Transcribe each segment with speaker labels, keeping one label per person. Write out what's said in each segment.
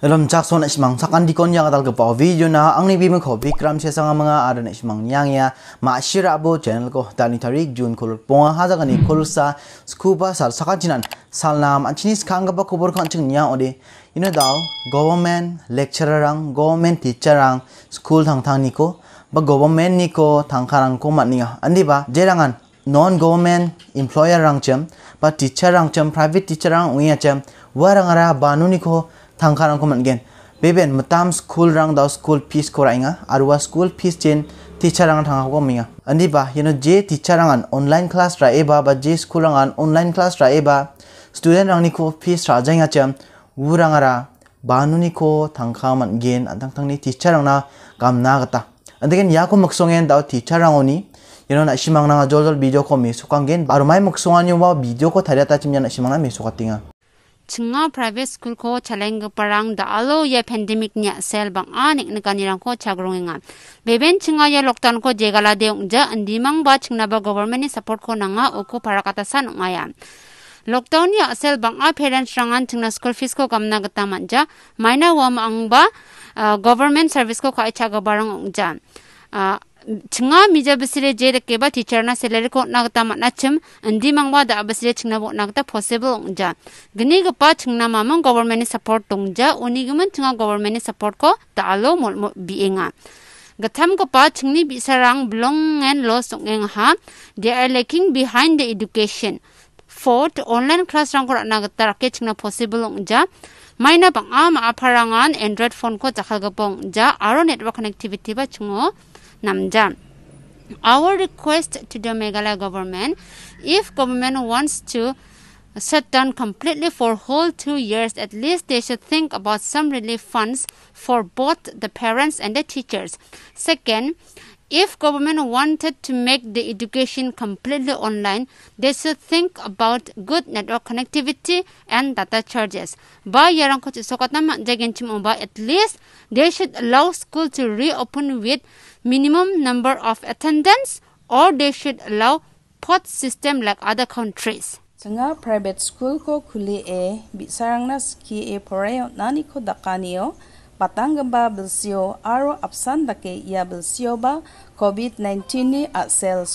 Speaker 1: Elam chak son ismang sakan dikon yang atal kepa video na ang nibi mengko bikram sesa sanga manga ada na ismang yang ya ma shira bo channel ko tani tarik jun kolor ponga haza kani sa skupa sal sakan jinan sal nam anchini skang kapa kubur kan ching nya ode ina daw government lecturer rang government teacher rang school thang thang niko ba government niko thang karang ko mat ninga ya. andi ba jerangan non government employer rang chem ba teacher rang chem private teacher rang uya chem warang ara banu niko tangkar angkum gen beben matam school rang dau school piece kora inga arwa school piece jen teacher rang tangkar ko inga. andi ba you know je teacher rang an online class ra eba ba je school rang an online class ra eba student rang ni piece ra jeng cham wu rang ara banu ni ko tangkha man gen an tang ni teacher rang na gam na gata andi gen ya ko maksongen dau teacher rang oni you know na shimang na jol jol video ko mesukang gen baru mai maksongan yo ba video ko tariata chim ya na shimang na mi
Speaker 2: chinga private school ko challenge parang da alo ya pandemic nya sel bang ani ne ka ko chagrong nga beben chinga ya lockdown ko jegala de ung ja andi mang ba chinga ba government ni support ko nanga o ko parakata san nga ya lockdown ni sel bang a parents rang an chinga school fees ko kamna gata ta man ja maina wa ang ba uh, government service ko kha cha ga barang ung ja uh, chinga mija basire je de keba teacher na salary ko na ta na chim andi mangwa da basire chingna bo na ta possible ja gni ga pa mama government support tong ja uni gi man government support ko ta lo mol bi enga gatham ko pa chingni bi sarang belong and ha they are lacking behind the education fourth online class rang ko na ta ke chingna possible ja maina bang am apharangan android phone ko chakhal ga pong ja aro network connectivity ba chungo Namja. Our request to the Meghalaya government, if government wants to shut down completely for whole two years, at least they should think about some relief funds for both the parents and the teachers. Second, if government wanted to make the education completely online, they should think about good network connectivity and data charges. By ko at least they should allow school to reopen with minimum number of attendance or they should allow pot system like other countries. Sanga private school ko kuli e bisarang nas ki e nani ko dakaniyo patanggamba belsio aro dake ia belsio ba COVID-19 ni aksel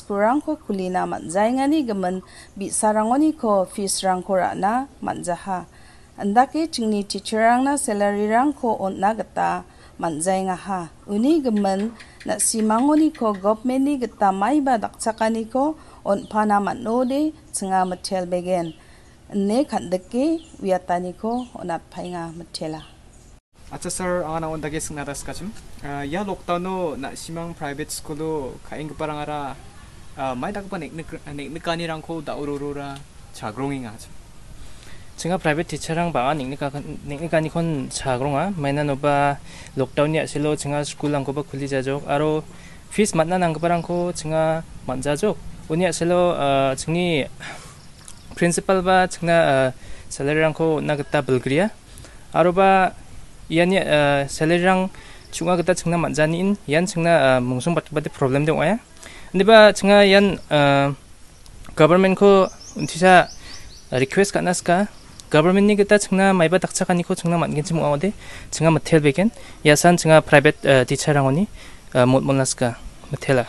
Speaker 2: ko kulina manjaingani gemen bi sarangoni ko fees ko rana manjaha. Andake chingni na salary rang rangko onna gata ha Uni gemen na simangoni ko government ni gata ba dakchakani ko on pana de chenga matel begen. Ne khandake wiatani ko onat phainga matela.
Speaker 1: Acha sir ana on dagis na das kachim. Ya lockdown no na simang private school lo kaing parang ara mai dag pa nek nek nek kani rang ko da ururura 자그롱잉 하죠. 제가 프라이빗 티처랑 봐 닉니까 닉니까니 콘 자그롱아 마이나노바 록다운이 아실로 제가 스쿨랑 거바 굴리자죠. 아로 피스 만나는 거 바랑코 제가 만자죠. 오니 아실로 어 증이 프린시팔 바 증나 셀러랑코 나갔다 불그리아 아로바 yani eh, selejang chunga gata chungna manjani in yan chungna eh, mungsum bat bat problem de oya ni ba chunga yan eh, government ko untisa request ka nas government ni gata chungna mai ba takcha ka ni ko chungna mangin chimu awde chunga mathel beken ya san chunga private teacher rangoni mot mon nas mathela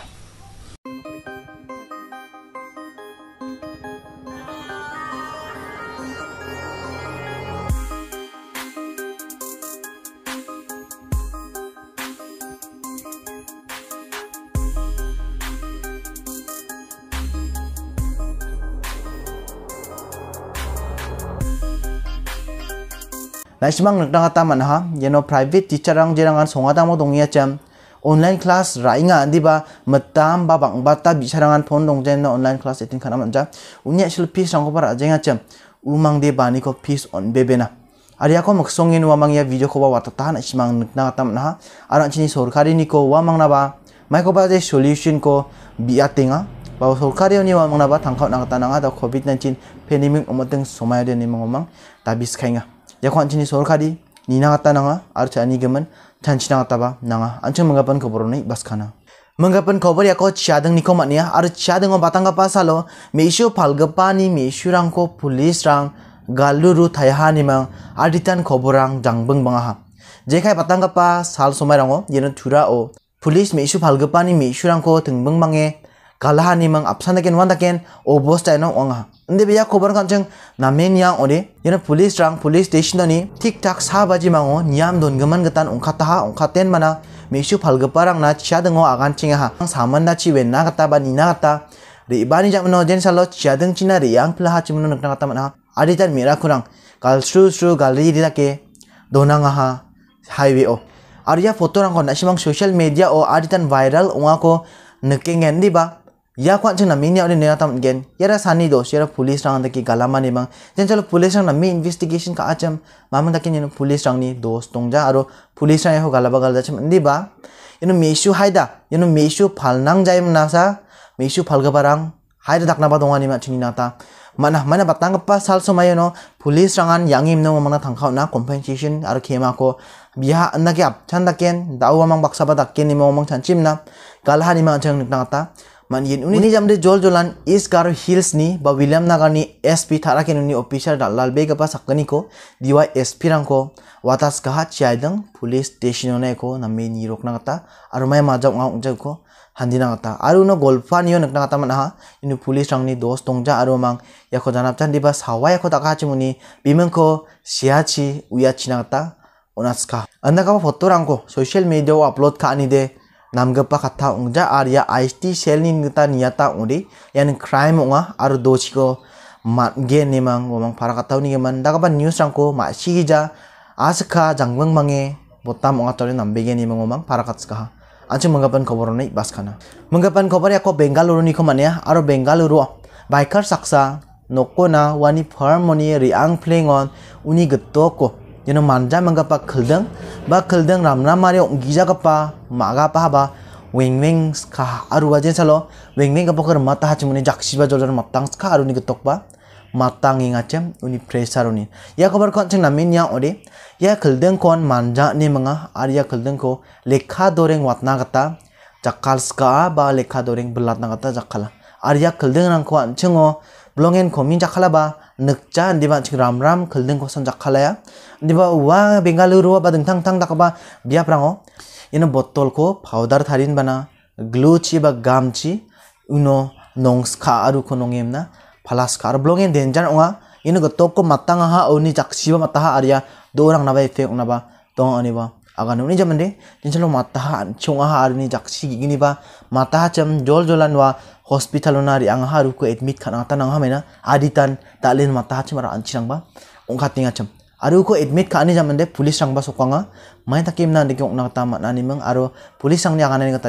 Speaker 1: laismang nukdang ata ha? yeno private teacher ang tamo dong iya cham online class rai diba metam ba bangbata pon dong jen na online class kana man jam. unya shil pis rang kopar nga cham umang di bani ko pis on na. ari ako muksongin wamang ya video ko ba watata na ismang nukna ata manha aran chini sorkari ni niko wamang na ba mai ko ba de solution ko biatenga bahwa sorkari ni wamang na ba tangkau nang nga da covid 19 pandemic omoteng somayo de ni mangomang tabis kai nga kadi, ni sorkadi ninagatta nanga ar cha ni archa anigaman ba nanga anchang manggapan koboroni baskana menggapan kobar yako ni niko maknya ar cadang o batang pa salo me me palgapani rang ko pulis rang galuru ni mang aditan koborang ha je jekai batang pa sal somai rang o yeno thura o pulis meishu palgapani meishu rangko tengbeng mange kalahani mang apsanaken wandaken obos taino ongaha 근데 비야 코바르 감정 남매냐 어디 얘는 폴리스랑 폴리스 스테이션더니 틱탁 사바지 망어 니암 돈금만 그딴 옹카타하 옹카텐 마나 메슈 발급바랑 나 치아등어 아간칭하 사만 나치 웬나 갔다바 니나 갔다 리바니 잡노 젠 살로 치아등 치나 리양 플라하 치문은 늑나 갔다 마나 아리잔 미라쿠랑 쿠랑 갈리리라케 도나가하 하이웨이 오 아리야 포토랑 ओ और 소셜 미디어 오 नाशिमंग 바이럴 옹아코 ओ आदितन viral ya kwa ching na mi nyaw ni tam gen yara sani do shira police rang da ki galama ni mang jen chalo police rang na investigation ka acham mamang da ken police rang ni dos tongja, ja aro police rang ho galaba gal da chim ndi ba yenu meshu haida yenu meshu phalnang jaim na sa meshu phalga barang haida dakna ba dongani ma chini na nata, mana mana batang pa sal somay no police rangan yangim no mana tangkau na compensation aro khema ko biha anna ke ap chan da ken dawa baksa ba dak ken ni mang chan chim na galha ni ma chang मानिए उन्हें जमदे जोल जोलान इस गार hills नी बा Williamnagar नी एस पी थारा के नुनी ऑफिसर लाल बेग सकनी को दीवा एस पी रंग को वातास कहा चायदंग पुलिस स्टेशन ने को नमी नी रोकना और मैं माजा उंगा को हान्दिना गता और उन्हें गोल्फा नियो नकना गता मन पुलिस रंग नी दोस्त और मांग चिमुनी को सियाची अंदा फोटो रंग को सोशल मीडिया अपलोड दे 남급바 같아 옹자 아리아 아이스티 셀린 niata undi 오디 crime 크라임 aru dosi ko matge nemang omang para kata ni geman dagaba news rangko ma sigija aska jangbang mange botam onga tore nambege nemang omang para katska anjing menggapan kobar nei baskana menggapan kobar ya ko bengaluru ni ko aru aru bengaluru biker saksa nokona wani harmony riang playing on uni getto ko jeno manja menggapa keldeng bakal deng ramna mari om gija kapa maga pa haba weng weng ska aru wajen salo weng weng kapokar mata hachi mune jaksi ba jolar matang ska aru ni getok pa matang ing achem uni pressure uni ya kabar kon cheng namin ya ore ya khildeng kon manja ni manga ar ya khildeng ko lekha doreng watna gata jakkal ska ba lekha doreng bulatna gata jakkala ar ya khildeng rang ko ancheng o blongen komin jakhala ba nukcha ndiba chik ram ram keldeng ko son jakhala ya ndiba wa bengaluru ba dengtang tang dakaba biap rango ino botol ko powder tharin bana glue chi ba gam chi uno nongs kha aru ko nongem na phalas kar blongen denjan onga ino gotok ko matanga ha oni jaksi ba mataha arya dorang na ba efek na ba tong ani ba aga nuni jaman de jincha lo mata ha chunga ha ni jaksi gini ba mata cham jol jolan wa hospital ona ri haru ko admit khana ta nang ha aditan talin mata cham ra anchirang ba ongkha tinga cham aru ko admit khani jaman de police rang ba sokanga mai ta kim nan de ko na ta ma nani mang aru police rang ni nani ka ta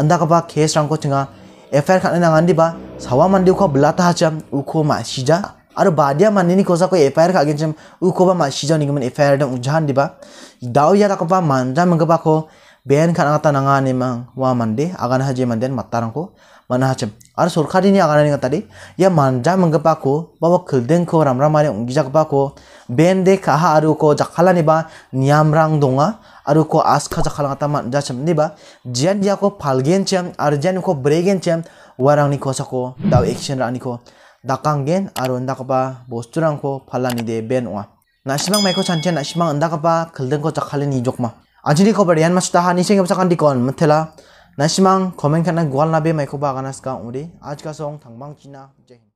Speaker 1: anda ka ba case rang ko chinga FR khana nang andi ba sawa mandi ko blata cham uko ma shija aru badia mani ni kosa ko efair ka agen cem u ko ba ma shijo ni gemen efair dong ujahan di ba dau ya ko ba man jam ko ben kan angata na nga ni mang wa mande agan haji mande mat tarang mana hacem aru sur kari ni agan ni ngata di ya manja jam mengge ba ko ba wa kelden ko ram ramare ungi jak ben de ka ha aru ko jak hala ni niam rang donga aru ko aska jak hala ngata man jam ni ba jian ya ko palgen cem aru jian bregen cem warang ni kosa ko dau action ra ni ko dakanggen aro ndakaba bosturang ko phalani de ben wa na simang mai ko chanchen na simang ndakaba khildeng ko chakhale ni jokma ajini ko barian mas taha ni sengem sakan dikon mathela na simang comment khana gwal na be mai ko ba ganas ka uri आज का song thangbang china jai